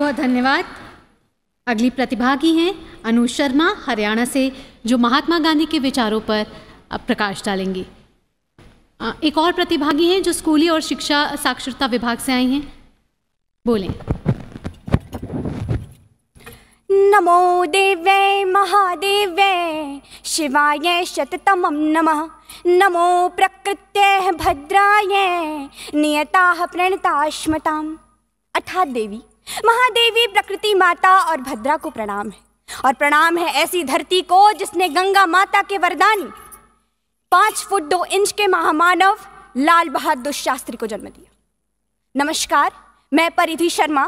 बहुत धन्यवाद अगली प्रतिभागी हैं अनु शर्मा हरियाणा से जो महात्मा गांधी के विचारों पर प्रकाश डालेंगी एक और प्रतिभागी हैं जो स्कूली और शिक्षा साक्षरता विभाग से आई हैं बोलें नमो देवे महादेवे शिवाय शततमं नमः नमो प्रकृत भद्राय नियता प्रणताश्मताम् अठा देवी महादेवी प्रकृति माता और भद्रा को प्रणाम है और प्रणाम है ऐसी धरती को जिसने गंगा माता के वरदानी पांच फुट दो इंच के महामानव लाल बहादुर शास्त्री को जन्म दिया नमस्कार मैं परिधि शर्मा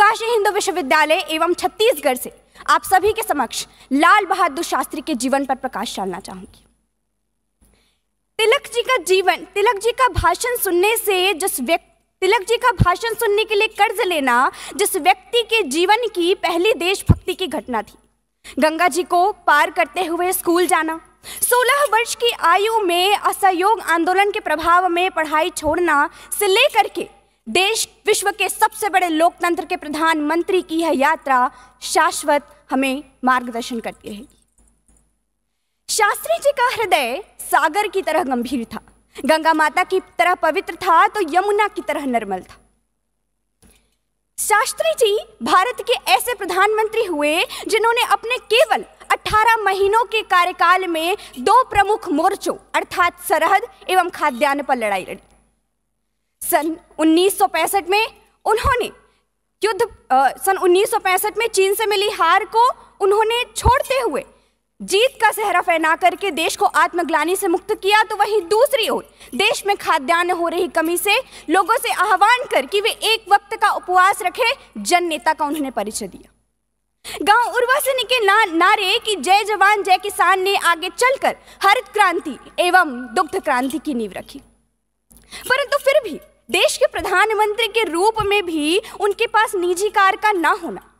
काशी हिंदू विश्वविद्यालय एवं छत्तीसगढ़ से आप सभी के समक्ष लाल बहादुर शास्त्री के जीवन पर प्रकाश डालना चाहूंगी तिलक जी का जीवन तिलक जी का भाषण सुनने से जिस व्यक्ति तिलक जी का भाषण सुनने के लिए कर्ज लेना जिस व्यक्ति के जीवन की पहली देशभक्ति की घटना थी गंगा जी को पार करते हुए स्कूल जाना 16 वर्ष की आयु में असहयोग आंदोलन के प्रभाव में पढ़ाई छोड़ना से लेकर के देश विश्व के सबसे बड़े लोकतंत्र के प्रधानमंत्री की यह यात्रा शाश्वत हमें मार्गदर्शन करती है शास्त्री जी का हृदय सागर की तरह गंभीर था गंगा माता की तरह पवित्र था तो यमुना की तरह निर्मल था शास्त्री जी भारत के ऐसे प्रधानमंत्री हुए जिन्होंने अपने केवल 18 महीनों के कार्यकाल में दो प्रमुख मोर्चों अर्थात सरहद एवं खाद्यान्न पर लड़ाई लड़ी सन 1965 में उन्होंने युद्ध सन 1965 में चीन से मिली हार को उन्होंने छोड़ते हुए जीत का सहरा फैला करके देश को आत्मग्लानी से मुक्त किया तो वहीं दूसरी ओर देश में खाद्यान्न हो रही कमी से लोगों से आह्वान कर कि वे एक वक्त का उपवास रखें जन नेता का उन्होंने परिचय दिया गांव उर्वासिनी के ना, नारे की जय जवान जय किसान ने आगे चलकर हरित क्रांति एवं दुग्ध क्रांति की नींव रखी परंतु फिर भी देश के प्रधानमंत्री के रूप में भी उनके पास निजी कार का ना होना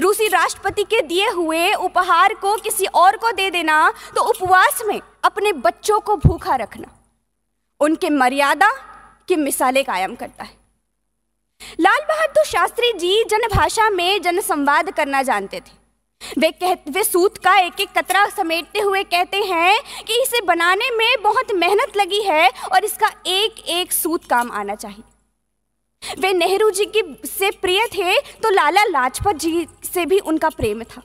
रूसी राष्ट्रपति के दिए हुए उपहार को किसी और को दे देना तो उपवास में अपने बच्चों को भूखा रखना उनके मर्यादा की मिसालें कायम करता है लाल बहादुर शास्त्री जी जनभाषा में जनसंवाद करना जानते थे वे कहते वे सूत का एक एक कतरा समेटते हुए कहते हैं कि इसे बनाने में बहुत मेहनत लगी है और इसका एक एक सूत काम आना चाहिए वे नेहरू जी की से प्रिय थे तो लाला लाजपत जी से भी उनका प्रेम था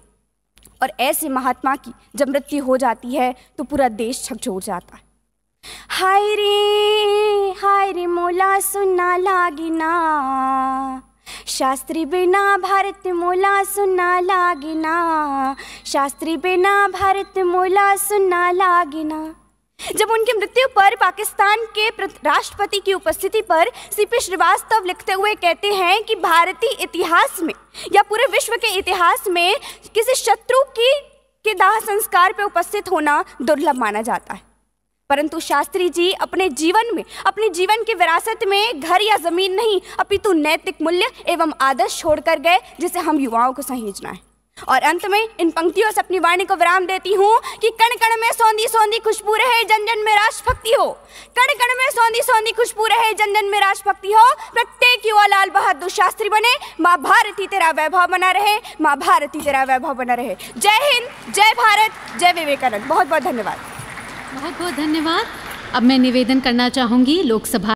और ऐसे महात्मा की जब मृत्यु हो जाती है तो पूरा देश झकझोर जाता है हाय रे हाय रे मोला सुना लागिना शास्त्री बिना भारत मोला सुना लागिना शास्त्री बिना भारत मोला सुना लागिना जब उनकी मृत्यु पर पाकिस्तान के राष्ट्रपति की उपस्थिति पर सीपी श्रीवास्तव लिखते हुए कहते हैं कि भारतीय इतिहास में या पूरे विश्व के इतिहास में किसी शत्रु की के दाह संस्कार पर उपस्थित होना दुर्लभ माना जाता है परंतु शास्त्री जी अपने जीवन में अपने जीवन की विरासत में घर या जमीन नहीं अपितु नैतिक मूल्य एवं आदर्श छोड़कर गए जिसे हम युवाओं को सहेजना है और अंत में इन पंक्तियों से अपनी वाणी को विराम देती हूँ कि कण कण में सौंधी सौंधी खुशबू रहे जन जन में राष्ट्रभक्ति हो कण कण में सौंधी सौंधी खुशबू रहे जन जन में राष्ट्रभक्ति हो प्रत्येक युवा लाल बहादुर शास्त्री बने माँ भारती तेरा वैभव बना रहे माँ भारती तेरा वैभव बना रहे जय हिंद जय भारत जय विवेकानंद बहुत बहुत धन्यवाद बहुत बहुत धन्यवाद अब मैं निवेदन करना चाहूंगी लोकसभा